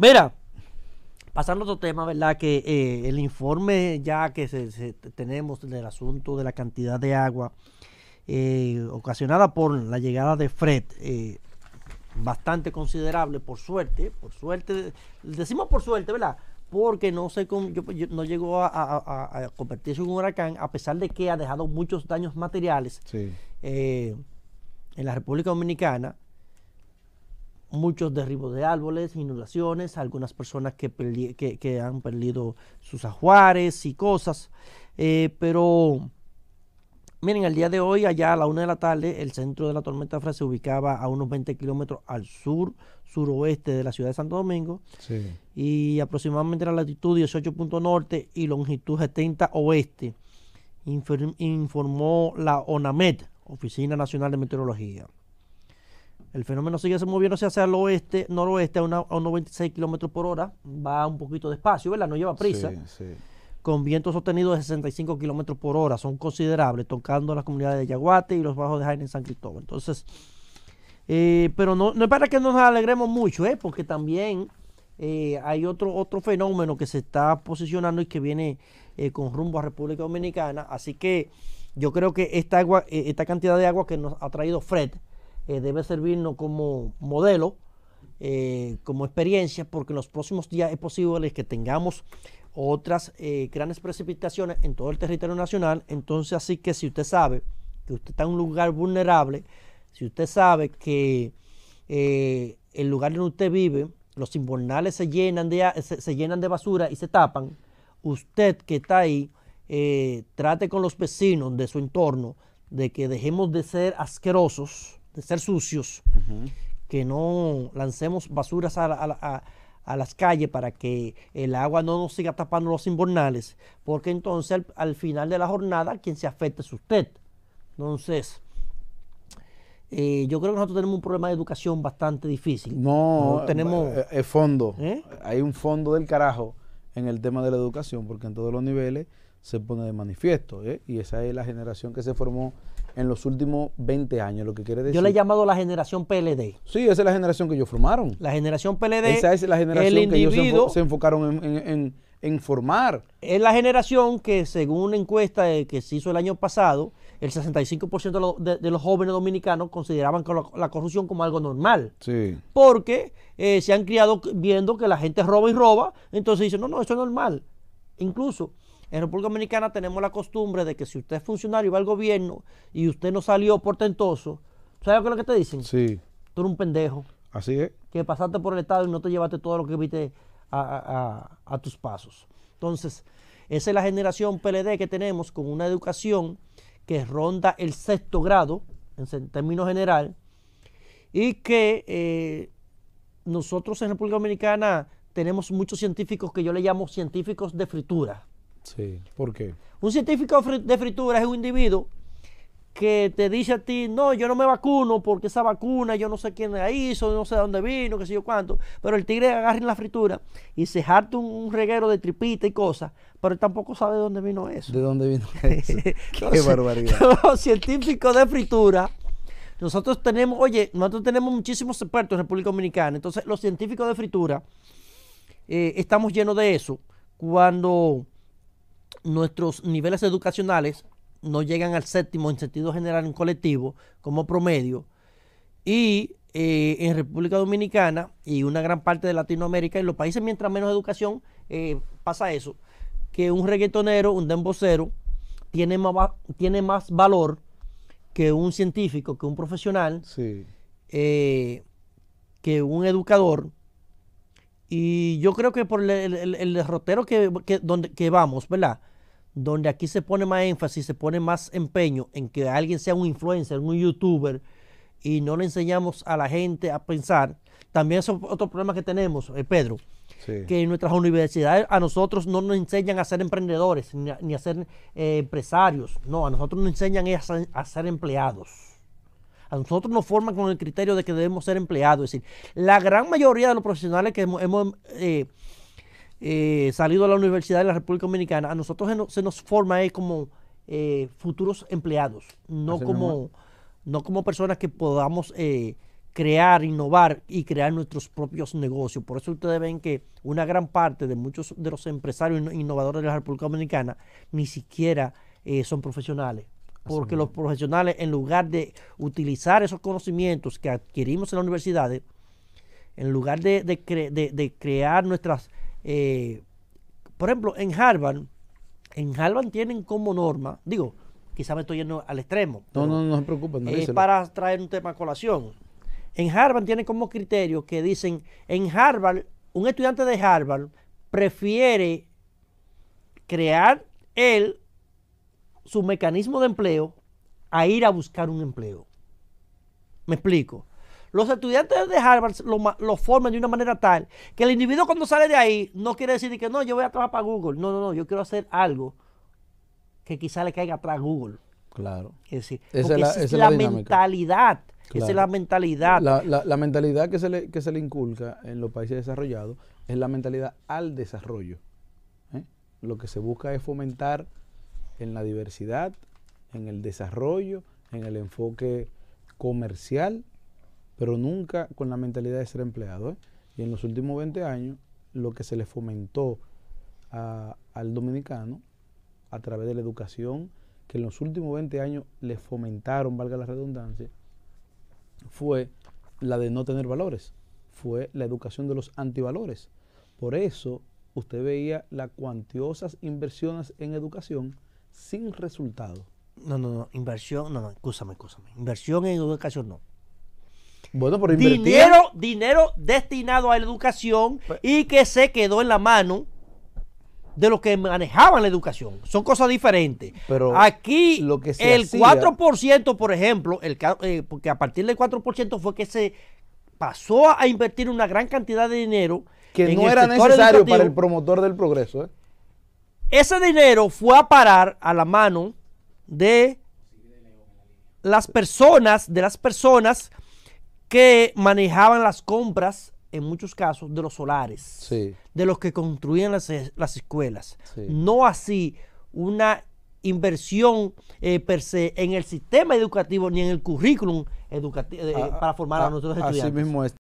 Mira, pasando a otro tema, ¿verdad? Que eh, el informe ya que se, tenemos del asunto de la cantidad de agua eh, ocasionada por la llegada de Fred, eh, bastante considerable, por suerte, por suerte, decimos por suerte, ¿verdad? Porque no, sé no llegó a, convertirse en un huracán, a pesar de que ha dejado muchos daños materiales en la República Dominicana muchos derribos de árboles, inundaciones, algunas personas que, han perdido sus ajuares y cosas. Eh, pero miren, al día de hoy, allá a la una de la tarde, el centro de la tormenta fría se ubicaba a unos 20 kilómetros al sur, suroeste de la ciudad de Santo Domingo. Y aproximadamente la latitud 18. norte y longitud 70 oeste, informó la ONAMED, Oficina Nacional de Meteorología. El fenómeno sigue moviéndose hacia el oeste, noroeste a, unos 26 kilómetros por hora. Va un poquito despacio, ¿verdad? No lleva prisa. Con vientos sostenidos de 65 kilómetros por hora. Son considerables, tocando las comunidades de Yaguate y los bajos de Jaén en San Cristóbal. Entonces, eh, pero no, es para que nos alegremos mucho, ¿eh? Porque también eh, hay otro, otro fenómeno que se está posicionando y que viene eh, con rumbo a República Dominicana. Así que yo creo que esta agua, esta cantidad de agua que nos ha traído Fred eh, debe servirnos como modelo, eh, como experiencia, porque en los próximos días es posible que tengamos otras eh, grandes precipitaciones en todo el territorio nacional. Entonces, así que si usted sabe que usted está en un lugar vulnerable, si usted sabe que el lugar donde usted vive, los invernales se llenan de, se, llenan de basura y se tapan, usted que está ahí, trate con los vecinos de su entorno de que dejemos de ser asquerosos de ser sucios, que no lancemos basuras a, las calles para que el agua no nos siga tapando los invernales, porque entonces al, final de la jornada quien se afecta es usted. Entonces, eh, yo creo que nosotros tenemos un problema de educación bastante difícil. No, tenemos... Eh, eh, fondo. Hay un fondo del carajo en el tema de la educación, porque en todos los niveles se pone de manifiesto, y esa es la generación que se formó en los últimos 20 años, lo que quiere decir. Yo le he llamado la generación PLD. Sí, esa es la generación que ellos formaron. La generación PLD. Esa es la generación que ellos se, enfocaron en, en, en, formar. Es la generación que, según una encuesta eh, que se hizo el año pasado, el 65% de, los jóvenes dominicanos consideraban la, corrupción como algo normal. Sí. Porque eh, se han criado viendo que la gente roba y roba, entonces dicen, no, no, eso es normal. Incluso en República Dominicana tenemos la costumbre de que si usted es funcionario y va al gobierno y usted no salió portentoso, ¿sabes lo que te dicen? Sí. Tú eres un pendejo. Así es. Que pasaste por el Estado y no te llevaste todo lo que viste a, tus pasos. Entonces, esa es la generación PLD que tenemos con una educación que ronda el sexto grado, en términos general, y que eh, nosotros en República Dominicana tenemos muchos científicos que yo le llamo científicos de fritura. Sí. ¿Por qué? Un científico de fritura es un individuo que te dice a ti, no, yo no me vacuno porque esa vacuna yo no sé quién la hizo, no sé de dónde vino, qué sé yo cuánto, pero el tigre agarra en la fritura y se jarte un, reguero de tripita y cosas, pero él tampoco sabe de dónde vino eso. ¿De dónde vino eso? qué barbaridad. Los científicos de fritura, nosotros tenemos, oye, nosotros tenemos muchísimos expertos en República Dominicana, entonces los científicos de fritura eh, estamos llenos de eso. Cuando nuestros niveles educacionales no llegan al séptimo en sentido general en colectivo como promedio. Y eh, en República Dominicana y una gran parte de Latinoamérica, y los países mientras menos educación, eh, pasa eso, que un reggaetonero, un dembocero, tiene más, tiene más valor que un científico, que un profesional, eh, que un educador, y yo creo que por el, el, derrotero que, donde, vamos, ¿verdad? Donde aquí se pone más énfasis, se pone más empeño en que alguien sea un influencer, un youtuber, y no le enseñamos a la gente a pensar. También es otro problema que tenemos, eh, Pedro, que en nuestras universidades a nosotros no nos enseñan a ser emprendedores ni a, ser eh, empresarios. No, a nosotros nos enseñan a ser empleados. A nosotros nos forman con el criterio de que debemos ser empleados. Es decir, la gran mayoría de los profesionales que hemos, eh, eh, salido a la Universidad de la República Dominicana, a nosotros se nos, forma como eh, futuros empleados, no como, no como personas que podamos crear, innovar y crear nuestros propios negocios. Por eso ustedes ven que una gran parte de muchos de los empresarios innovadores de la República Dominicana ni siquiera son profesionales porque los profesionales, en lugar de utilizar esos conocimientos que adquirimos en las universidades, en lugar de, de, de, crear nuestras... Eh, por ejemplo, en Harvard, en Harvard tienen como norma, digo, quizá me estoy yendo al extremo. No, no, no se preocupen. es para traer un tema a colación. En Harvard tienen como criterio que dicen, en Harvard, un estudiante de Harvard prefiere crear él su mecanismo de empleo a ir a buscar un empleo. Me explico. Los estudiantes de Harvard lo, forman de una manera tal que el individuo cuando sale de ahí no quiere decir que no, yo voy a trabajar para Google. No, no, no, yo quiero hacer algo que quizá le caiga atrás Google. Claro. Es esa es la, es mentalidad. Esa es la mentalidad. La, mentalidad que se, le, que se le inculca en los países desarrollados es la mentalidad al desarrollo. ¿eh? Lo que se busca es fomentar en la diversidad, en el desarrollo, en el enfoque comercial, pero nunca con la mentalidad de ser empleado. ¿eh? Y en los últimos 20 años, lo que se le fomentó al dominicano a través de la educación, que en los últimos 20 años le fomentaron, valga la redundancia, fue la de no tener valores, fue la educación de los antivalores. Por eso usted veía las cuantiosas inversiones en educación sin resultado. No, no, no. Inversión, no, no, escúchame, Inversión en educación no. Bueno, pero invertir. Dinero, destinado a la educación y que se quedó en la mano de los que manejaban la educación. Son cosas diferentes. Pero aquí lo que el 4%, por ejemplo, el, eh, porque a partir del 4% fue que se pasó a invertir una gran cantidad de dinero. Que no era necesario para el promotor del progreso. ¿eh? Ese dinero fue a parar a la mano de las personas, de las personas que manejaban las compras, en muchos casos, de los solares, de los que construían las, escuelas. No así una inversión eh, per se en el sistema educativo ni en el currículum educativo eh, ah, para formar ah, a, nuestros estudiantes. mismo